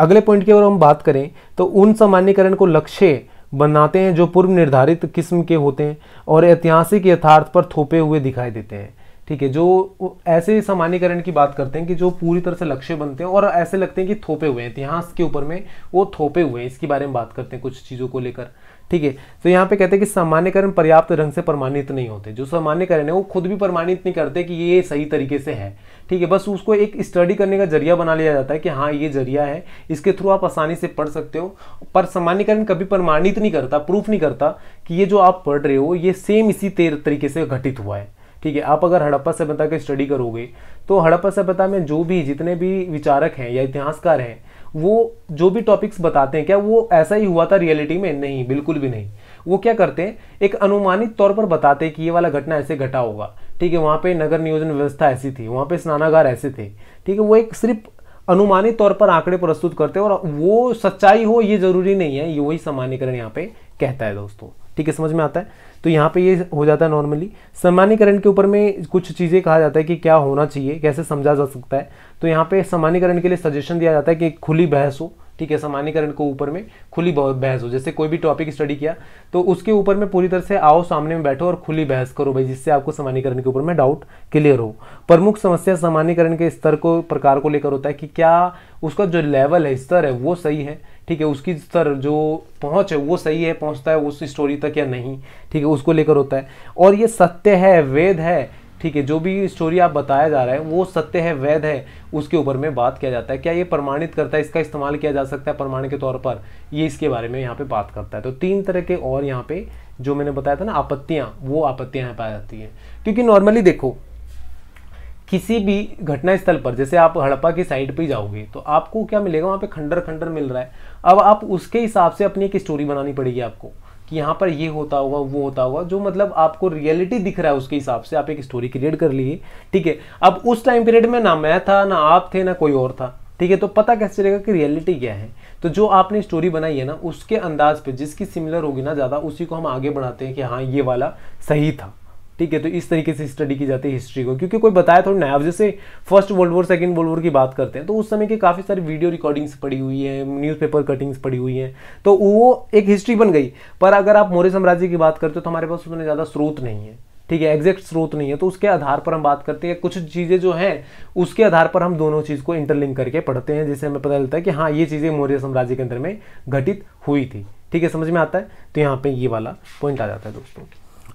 अगले पॉइंट की अगर हम बात करें तो उन सामान्यकरण को लक्ष्य बनाते हैं जो पूर्व निर्धारित किस्म के होते हैं और ऐतिहासिक यथार्थ पर थोपे हुए दिखाई देते हैं ठीक है जो ऐसे सामान्यकरण की बात करते हैं कि जो पूरी तरह से लक्ष्य बनते हैं और ऐसे लगते हैं कि थोपे हुए हैं इतिहास के ऊपर में वो थोपे हुए हैं इसके बारे में बात करते हैं कुछ चीज़ों को लेकर ठीक है तो यहाँ पे कहते हैं कि सामान्यकरण पर्याप्त ढंग से प्रमाणित नहीं होते जो सामान्यकरण है वो खुद भी प्रमाणित नहीं करते कि ये सही तरीके से है ठीक है बस उसको एक स्टडी करने का जरिया बना लिया जाता है कि हाँ ये जरिया है इसके थ्रू आप आसानी से पढ़ सकते हो पर सामान्यकरण कभी प्रमाणित नहीं करता प्रूफ नहीं करता कि ये जो आप पढ़ रहे हो ये सेम इसी तरीके से घटित हुआ है ठीक है आप अगर हड़प्पा सभ्यता का स्टडी करोगे तो हड़प्पा सभ्यता में जो भी जितने भी विचारक हैं या इतिहासकार हैं वो जो भी टॉपिक्स बताते हैं क्या वो ऐसा ही हुआ था रियलिटी में नहीं बिल्कुल भी नहीं वो क्या करते हैं एक अनुमानित तौर पर बताते हैं कि ये वाला घटना ऐसे घटा होगा ठीक है वहाँ पे नगर नियोजन व्यवस्था ऐसी थी वहाँ पे स्नानागार ऐसे थे ठीक है वो एक सिर्फ अनुमानित तौर पर आंकड़े प्रस्तुत करते हैं और वो सच्चाई हो ये जरूरी नहीं है ये वही सामान्यकरण यहाँ पे कहता है दोस्तों ठीक है समझ में आता है तो यहाँ पे ये हो जाता है नॉर्मली सामान्यकरण के ऊपर में कुछ चीज़ें कहा जाता है कि क्या होना चाहिए कैसे समझा जा सकता है तो यहाँ पे सामान्यकरण के लिए सजेशन दिया जाता है कि खुली बहस हो ठीक है सामान्यकरण को ऊपर में खुली बहस हो जैसे कोई भी टॉपिक स्टडी किया तो उसके ऊपर में पूरी तरह से आओ सामने में बैठो और खुली बहस करो भाई जिससे आपको सामान्यकरण के ऊपर में डाउट क्लियर हो प्रमुख समस्या सामान्यकरण के स्तर को प्रकार को लेकर होता है कि क्या उसका जो लेवल है स्तर है वो सही है ठीक है उसकी स्तर जो पहुंच है वो सही है पहुंचता है उस स्टोरी तक या नहीं ठीक है उसको लेकर होता है और ये सत्य है वेद है ठीक है जो भी स्टोरी आप बताया जा रहा है वो सत्य है वैध है उसके ऊपर में बात किया जाता है क्या ये प्रमाणित करता है इसका इस्तेमाल किया जा सकता है प्रमाण के तौर पर ये इसके बारे में यहाँ पे बात करता है तो तीन तरह के और यहाँ पे जो मैंने बताया था ना आपत्तियां वो आपत्तियाँ यहाँ पाई जाती हैं क्योंकि नॉर्मली देखो किसी भी घटना स्थल पर जैसे आप हड़प्पा की साइड पर जाओगे तो आपको क्या मिलेगा वहाँ पे खंडर खंडर मिल रहा है अब आप उसके हिसाब से अपनी एक स्टोरी बनानी पड़ेगी आपको कि यहाँ पर ये होता होगा वो होता होगा जो मतलब आपको रियलिटी दिख रहा है उसके हिसाब से आप एक स्टोरी क्रिएट कर लिए ठीक है अब उस टाइम पीरियड में ना मैं था ना आप थे ना कोई और था ठीक है तो पता कैसे चलेगा कि रियलिटी क्या है तो जो आपने स्टोरी बनाई है ना उसके अंदाज पे जिसकी सिमिलर होगी ना ज़्यादा उसी को हम आगे बढ़ाते हैं कि हाँ ये वाला सही था ठीक है तो इस तरीके से स्टडी की जाती है हिस्ट्री को क्योंकि कोई बताया थोड़ा नया जैसे first world war second world war की बात करते हैं तो उस समय की काफ़ी सारी वीडियो रिकॉर्डिंग्स पड़ी हुई है न्यूज़पेपर कटिंग्स पड़ी हुई हैं तो वो एक हिस्ट्री बन गई पर अगर आप मौर्य साम्राज्य की बात करते हो तो हमारे पास उतने ज़्यादा स्रोत नहीं है ठीक है एग्जैक्ट स्रोत नहीं है तो उसके आधार पर हम बात करते हैं कुछ चीज़ें जो हैं उसके आधार पर हम दोनों चीज़ को इंटरलिंक करके पढ़ते हैं जिससे हमें पता चलता है कि हाँ ये चीज़ें मौर्य साम्राज्य के अंदर में घटित हुई थी ठीक है समझ में आता है तो यहाँ पे ये वाला पॉइंट आ जाता है दोस्तों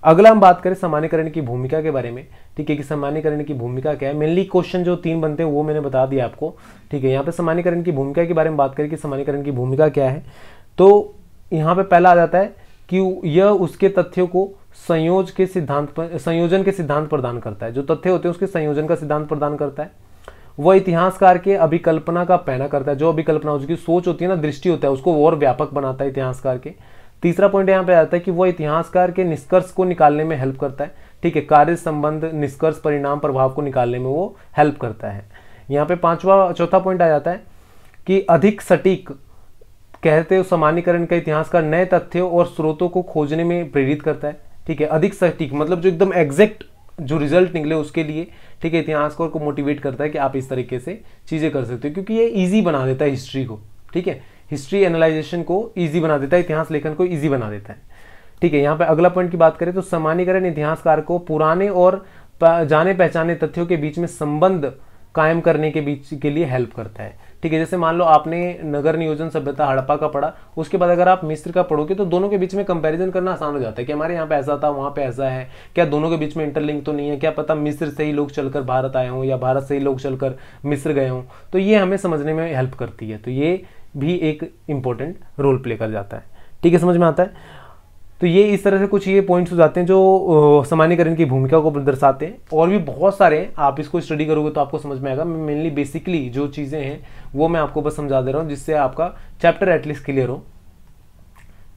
अगला हम बात करें सामान्यकरण की भूमिका के बारे में ठीक है कि सामान्यकरण की भूमिका क्या है मेनली क्वेश्चन जो तीन बनते हैं वो मैंने बता दिया आपको ठीक है यहाँ पे सामान्यकरण की भूमिका के बारे में बात करें कि सामान्यकरण की भूमिका क्या है तो यहाँ पे पहला आ जाता है कि यह उसके तथ्यों को संयोज के सिद्धांत पर संयोजन के सिद्धांत प्रदान करता है जो तथ्य होते हैं उसके संयोजन का सिद्धांत प्रदान करता है वह इतिहासकार के अभिकल्पना का पैना करता है जो अभिकल्पना उसकी सोच होती है ना दृष्टि होता है उसको और व्यापक बनाता है इतिहासकार के तीसरा पॉइंट यहाँ पे आता है कि वो इतिहासकार के निष्कर्ष को निकालने में हेल्प करता है ठीक है कार्य संबंध निष्कर्ष परिणाम प्रभाव को निकालने में वो हेल्प करता है यहाँ पे पांचवा चौथा पॉइंट आ जाता है कि अधिक सटीक कहते हो सामान्यकरण का इतिहासकार नए तथ्यों और स्रोतों को खोजने में प्रेरित करता है ठीक है अधिक सटीक मतलब जो एकदम एग्जैक्ट जो रिजल्ट निकले उसके लिए ठीक है इतिहासकार को मोटिवेट करता है कि आप इस तरीके से चीज़ें कर सकते हो क्योंकि ये ईजी बना देता है हिस्ट्री को ठीक है हिस्ट्री एनालाइजेशन को ईजी बना देता है इतिहास लेखन को ईजी बना देता है ठीक है यहाँ पर अगला पॉइंट की बात करें तो सामान्यकरण इतिहासकार को पुराने और जाने पहचाने तथ्यों के बीच में संबंध कायम करने के बीच के लिए हेल्प करता है ठीक है जैसे मान लो आपने नगर नियोजन सभ्यता हड़प्पा का पढ़ा उसके बाद अगर आप मिस्र का पढ़ोगे तो दोनों के बीच में कंपैरिजन करना आसान हो जाता है कि हमारे यहाँ पे ऐसा था वहाँ पे ऐसा है क्या दोनों के बीच में इंटरलिंक तो नहीं है क्या पता मिस्र से ही लोग चलकर भारत आए हों या भारत से ही लोग चलकर मिस्र गए हों तो ये हमें समझने में हेल्प करती है तो ये भी एक इम्पोर्टेंट रोल प्ले कर जाता है ठीक है समझ में आता है तो ये इस तरह से कुछ ये पॉइंट्स हो जाते हैं जो सामान्यकरण की भूमिका को दर्शाते हैं और भी बहुत सारे हैं आप इसको स्टडी करोगे तो आपको समझ में आएगा मैं मेनली बेसिकली जो चीज़ें हैं वो मैं आपको बस समझा दे रहा हूँ जिससे आपका चैप्टर एटलीस्ट क्लियर हो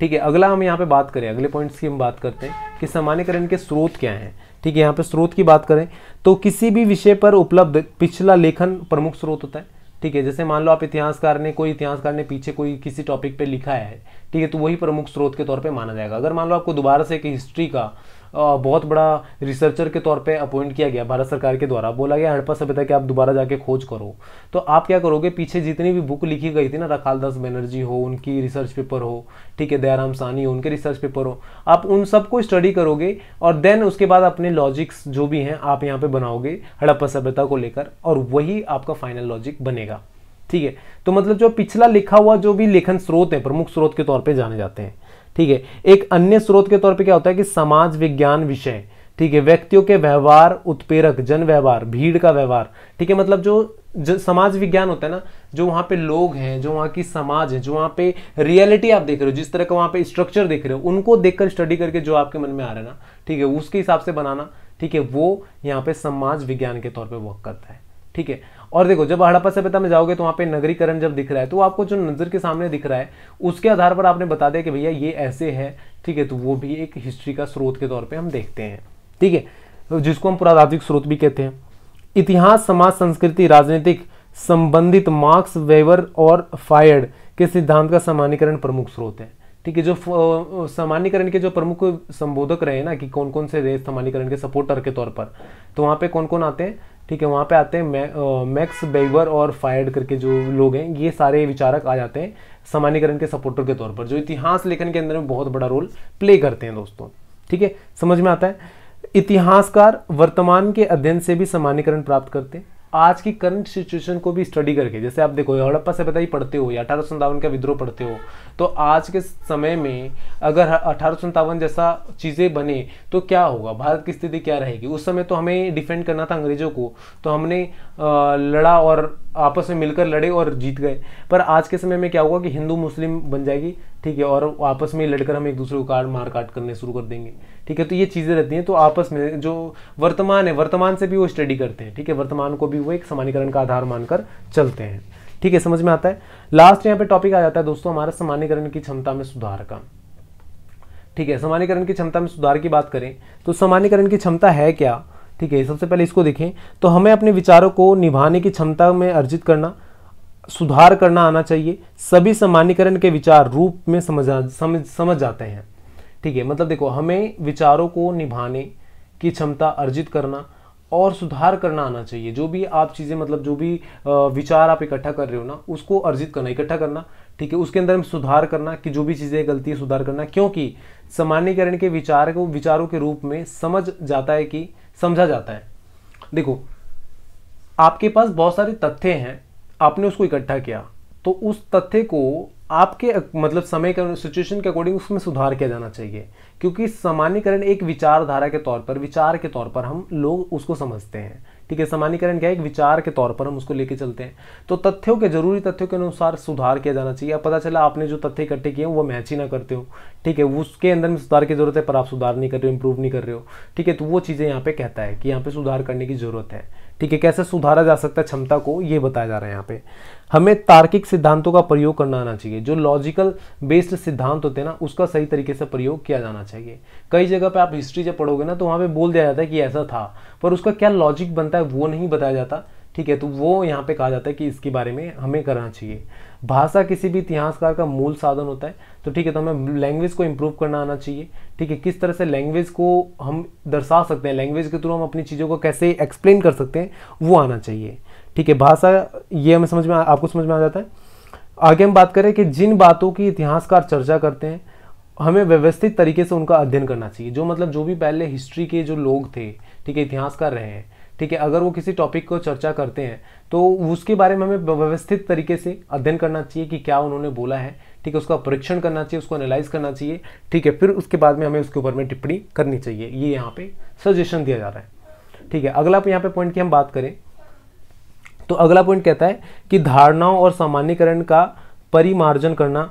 ठीक है अगला हम यहाँ पे बात करें अगले पॉइंट्स की हम बात करते हैं कि सामान्यकरण के स्रोत क्या हैं ठीक है यहाँ पर स्रोत की बात करें तो किसी भी विषय पर उपलब्ध पिछला लेखन प्रमुख स्रोत होता है ठीक है जैसे मान लो आप इतिहासकार ने कोई इतिहासकार ने पीछे कोई किसी टॉपिक पे लिखा है ठीक है तो वही प्रमुख स्रोत के तौर पे माना जाएगा अगर मान लो आपको दोबारा से एक हिस्ट्री का बहुत बड़ा रिसर्चर के तौर पे अपॉइंट किया गया भारत सरकार के द्वारा बोला गया हड़प्पा सभ्यता की आप दोबारा जाके खोज करो तो आप क्या करोगे पीछे जितनी भी बुक लिखी गई थी ना रखाल दास बनर्जी हो उनकी रिसर्च पेपर हो ठीक है दयाराम सानी हो उनके रिसर्च पेपर हो आप उन सबको स्टडी करोगे और देन उसके बाद अपने लॉजिक्स जो भी हैं आप यहाँ पर बनाओगे हड़प्पा सभ्यता को लेकर और वही आपका फाइनल लॉजिक बनेगा ठीक है तो मतलब जो पिछला लिखा हुआ जो भी लेखन स्रोत है प्रमुख स्रोत के तौर पे जाने जाते हैं ठीक है एक अन्य स्रोत के तौर पे क्या होता है कि समाज विज्ञान विषय ठीक है व्यक्तियों के व्यवहार उत्प्रेरक जन व्यवहार भीड़ का व्यवहार ठीक है मतलब जो समाज विज्ञान होता है ना जो वहाँ पे लोग हैं जो वहाँ की समाज है जो वहाँ पे रियलिटी आप देख रहे हो जिस तरह का वहाँ पे स्ट्रक्चर देख रहे हो उनको देखकर स्टडी करके जो आपके मन में आ रहा है ना ठीक है उसके हिसाब से बनाना ठीक है वो यहाँ पे समाज विज्ञान के तौर पर वर्क करता है ठीक है और देखो जब हड़प्पा सभ्यता में जाओगे तो वहाँ पे नगरीकरण जब दिख रहा है तो आपको जो नज़र के सामने दिख रहा है उसके आधार पर आपने बता दिया कि भैया ये ऐसे है ठीक है तो वो भी एक हिस्ट्री का स्रोत के तौर पर हम देखते हैं ठीक है तो जिसको हम पुरातात्विक स्रोत भी कहते हैं इतिहास समाज संस्कृति राजनीतिक संबंधित मार्क्स वेवर और फायर्ड के सिद्धांत का सामान्यकरण प्रमुख स्रोत है ठीक है जो सामान्यकरण के जो प्रमुख संबोधक रहे ना कि कौन कौन से रहे सामान्यकरण के सपोर्टर के तौर पर तो वहाँ पे कौन कौन आते हैं ठीक है वहाँ पे आते हैं मैक्स बेवर और फायर्ड करके जो लोग हैं ये सारे विचारक आ जाते हैं सामान्यकरण के सपोर्टर के तौर पर जो इतिहास लेखन के अंदर में बहुत बड़ा रोल प्ले करते हैं दोस्तों ठीक है समझ में आता है इतिहासकार वर्तमान के अध्ययन से भी सामान्यकरण प्राप्त करते हैं आज की करंट सिचुएशन को भी स्टडी करके जैसे आप देखो हड़प्पा सभ्यता ही पढ़ते हो या अठारह का विद्रोह पढ़ते हो तो आज के समय में अगर अठारह सौ जैसा चीज़ें बने तो क्या होगा भारत की स्थिति क्या रहेगी उस समय तो हमें डिफेंड करना था अंग्रेजों को तो हमने लड़ा और आपस में मिलकर लड़े और जीत गए पर आज के समय में क्या होगा कि हिंदू मुस्लिम बन जाएगी ठीक है और आपस में लड़कर हम एक दूसरे को काट मार काट करने शुरू कर देंगे ठीक है तो ये चीज़ें रहती हैं तो आपस में जो वर्तमान है वर्तमान से भी वो स्टडी करते हैं ठीक है वर्तमान को भी वो एक समानीकरण का आधार मानकर चलते हैं ठीक है समझ में आता है लास्ट यहाँ पे टॉपिक आ जाता है दोस्तों हमारा समानीकरण की क्षमता में सुधार का ठीक है समानीकरण की क्षमता में सुधार की बात करें तो समानीकरण की क्षमता है क्या ठीक है सबसे पहले इसको देखें तो हमें अपने विचारों को निभाने की क्षमता में अर्जित करना सुधार करना आना चाहिए सभी सामान्यकरण के विचार रूप में समझ समझ समझ जाते हैं ठीक है मतलब देखो हमें विचारों को निभाने की क्षमता अर्जित करना और सुधार करना आना चाहिए जो भी आप चीज़ें मतलब जो भी विचार आप इकट्ठा कर रहे हो ना उसको अर्जित करना इकट्ठा करना ठीक है उसके अंदर हम सुधार करना कि जो भी चीज़ें गलती है सुधार करना क्योंकि सामान्यकरण के विचार को विचारों के रूप में समझ जाता है कि समझा जाता है देखो आपके पास बहुत सारे तथ्य हैं आपने उसको इकट्ठा किया तो उस तथ्य को आपके मतलब समय के सिचुएशन के अकॉर्डिंग उसमें सुधार किया जाना चाहिए क्योंकि सामान्यकरण एक विचारधारा के तौर पर विचार के तौर पर हम लोग उसको समझते हैं ठीक है सामान्यकरण क्या है एक विचार के तौर पर हम उसको लेके चलते हैं तो तथ्यों के जरूरी तथ्यों के अनुसार सुधार किया जाना चाहिए पता चला आपने जो तथ्य इकट्ठे किए वो मैच ही ना करते हो ठीक है उसके अंदर में सुधार की जरूरत है पर आप सुधार नहीं कर रहे हो इंप्रूव नहीं कर रहे हो ठीक है तो वो चीज़ें यहाँ पे कहता है कि यहाँ पे सुधार करने की जरूरत है ठीक है कैसे सुधारा जा सकता है क्षमता को ये बताया जा रहा है यहाँ पे हमें तार्किक सिद्धांतों का प्रयोग करना आना चाहिए जो लॉजिकल बेस्ड सिद्धांत होते हैं ना उसका सही तरीके से प्रयोग किया जाना चाहिए कई जगह पे आप हिस्ट्री जब पढ़ोगे ना तो वहाँ पे बोल दिया जाता है कि ऐसा था पर उसका क्या लॉजिक बनता है वो नहीं बताया जाता ठीक है तो वो यहाँ पे कहा जाता है कि इसके बारे में हमें करना चाहिए भाषा किसी भी इतिहासकार का मूल साधन होता है तो ठीक है तो हमें लैंग्वेज को इम्प्रूव करना आना चाहिए ठीक है किस तरह से लैंग्वेज को हम दर्शा सकते हैं लैंग्वेज के थ्रू हम अपनी चीज़ों को कैसे एक्सप्लेन कर सकते हैं वो आना चाहिए ठीक है भाषा ये हमें समझ में आपको समझ में आ जाता है आगे हम बात करें कि जिन बातों की इतिहासकार चर्चा करते हैं हमें व्यवस्थित तरीके से उनका अध्ययन करना चाहिए जो मतलब जो भी पहले हिस्ट्री के जो लोग थे ठीक है इतिहासकार रहे हैं ठीक है अगर वो किसी टॉपिक को चर्चा करते हैं तो उसके बारे में हमें व्यवस्थित तरीके से अध्ययन करना चाहिए कि क्या उन्होंने बोला है ठीक है उसका परीक्षण करना चाहिए उसको एनालाइज करना चाहिए ठीक है फिर उसके बाद में हमें उसके ऊपर में टिप्पणी करनी चाहिए ये यहाँ पे सजेशन दिया जा रहा है ठीक है अगला यहाँ पे पॉइंट की हम बात करें तो अगला पॉइंट कहता है कि धारणाओं और सामान्यकरण का परिमार्जन करना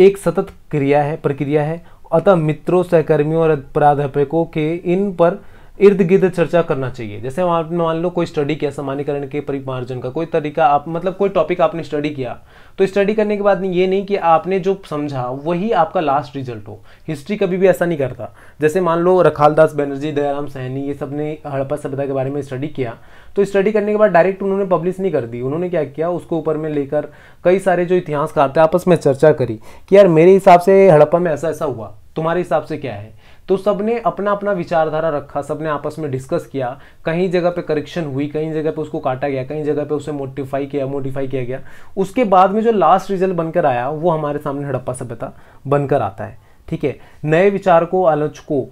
एक सतत क्रिया है प्रक्रिया है अतः मित्रों सहकर्मियों और प्राध्यापकों के इन पर इर्द गिर्द चर्चा करना चाहिए जैसे आपने मान लो कोई स्टडी किया सामान्यकरण के परिमार्जन का कोई तरीका आप मतलब कोई टॉपिक आपने स्टडी किया तो स्टडी करने के बाद ये नहीं कि आपने जो समझा वही आपका लास्ट रिजल्ट हो हिस्ट्री कभी भी ऐसा नहीं करता जैसे मान लो रखाल दास बनर्जी दयाराम सहनी ये सब ने हड़प्पा सभ्यता के बारे में स्टडी किया तो स्टडी करने के बाद डायरेक्ट उन्होंने पब्लिश नहीं कर दी उन्होंने क्या किया उसको ऊपर में लेकर कई सारे जो इतिहासकार थे आपस में चर्चा करी कि यार मेरे हिसाब से हड़प्पा में ऐसा ऐसा हुआ तुम्हारे हिसाब से क्या है तो सबने अपना अपना विचारधारा रखा सबने आपस में डिस्कस किया कहीं जगह पे करेक्शन हुई कहीं जगह पे उसको काटा गया कहीं जगह पे उसे मोडिफाई किया मोडिफाई किया गया उसके बाद में जो लास्ट रिजल्ट बनकर आया वो हमारे सामने हड़प्पा सभ्यता बनकर आता है ठीक है नए विचार को आलोचकों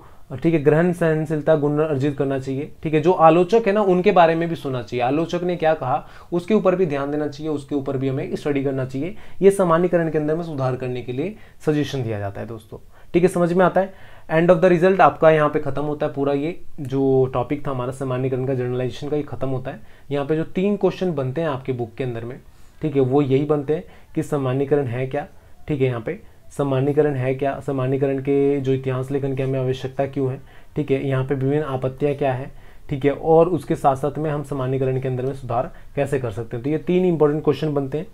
ठीक है ग्रहण सहनशीलता गुण अर्जित करना चाहिए ठीक है जो आलोचक है ना उनके बारे में भी सुनना चाहिए आलोचक ने क्या कहा उसके ऊपर भी ध्यान देना चाहिए उसके ऊपर भी हमें स्टडी करना चाहिए ये सामान्यकरण के अंदर में सुधार करने के लिए सजेशन दिया जाता है दोस्तों ठीक है समझ में आता है एंड ऑफ द रिजल्ट आपका यहाँ पे ख़त्म होता है पूरा ये जो टॉपिक था हमारा सामान्यकरण का जर्नलाइजेशन का ये ख़त्म होता है यहाँ पे जो तीन क्वेश्चन बनते हैं आपके बुक के अंदर में ठीक है वो यही बनते हैं कि सामान्यकरण है क्या ठीक है यहाँ पे सामान्यकरण है क्या सामान्यकरण के जो इतिहास लेखन की हमें आवश्यकता क्यों है ठीक है यहाँ पे विभिन्न आपत्तियाँ क्या है ठीक है और उसके साथ साथ में हम सामान्यकरण के अंदर में सुधार कैसे कर सकते हैं तो ये तीन इंपॉर्टेंट क्वेश्चन बनते हैं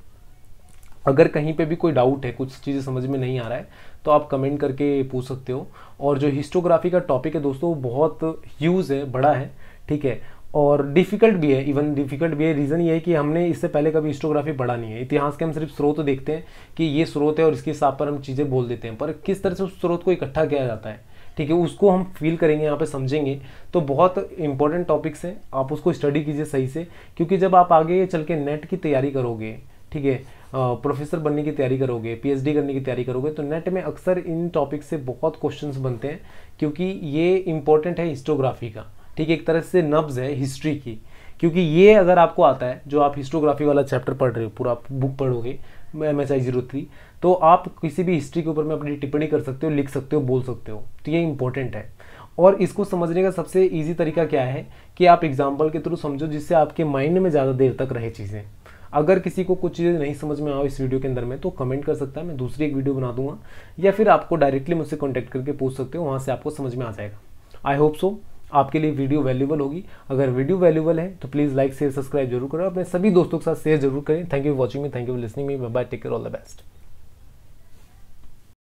अगर कहीं पे भी कोई डाउट है कुछ चीज़ें समझ में नहीं आ रहा है तो आप कमेंट करके पूछ सकते हो और जो हिस्टोग्राफी का टॉपिक है दोस्तों वो बहुत ह्यूज है बड़ा है ठीक है और डिफ़िकल्ट भी है इवन डिफ़िकल्ट भी है रीज़न ये है कि हमने इससे पहले कभी हिस्टोग्राफी पढ़ा नहीं है इतिहास के हम सिर्फ स्रोत देखते हैं कि ये स्रोत है और इसके हिसाब पर हम चीज़ें बोल देते हैं पर किस तरह से उस स्रोत को इकट्ठा किया जाता है ठीक है उसको हम फील करेंगे यहाँ पे समझेंगे तो बहुत इंपॉर्टेंट टॉपिक्स हैं आप उसको स्टडी कीजिए सही से क्योंकि जब आप आगे चल के नेट की तैयारी करोगे ठीक है प्रोफेसर बनने की तैयारी करोगे पीएचडी करने की तैयारी करोगे तो नेट में अक्सर इन टॉपिक से बहुत क्वेश्चंस बनते हैं क्योंकि ये इंपॉर्टेंट है हिस्टोग्राफी का ठीक है एक तरह से नब्ज है हिस्ट्री की क्योंकि ये अगर आपको आता है जो आप हिस्टोग्राफी वाला चैप्टर पढ़ रहे हो पूरा बुक पढ़ोगे M H I zero three तो आप किसी भी हिस्ट्री के ऊपर में अपनी टिप्पणी कर सकते हो लिख सकते हो बोल सकते हो तो ये इंपॉर्टेंट है और इसको समझने का सबसे इजी तरीका क्या है कि आप एग्जाम्पल के थ्रू समझो जिससे आपके माइंड में ज़्यादा देर तक रहे चीज़ें अगर किसी को कुछ चीज़ें नहीं समझ में आओ इस वीडियो के अंदर में तो कमेंट कर सकता है मैं दूसरी एक वीडियो बना दूंगा या फिर आपको डायरेक्टली मुझसे कॉन्टैक्ट करके पूछ सकते हो वहाँ से आपको समझ में आ जाएगा आई होप सो आपके लिए वीडियो वैल्यूबल होगी अगर वीडियो वैल्यूबल है तो प्लीज़ लाइक शेयर सब्सक्राइब जरूर करो अपने सभी दोस्तों के साथ शेयर जरूर करें thank you watching me thank you for listening me bye take care all the best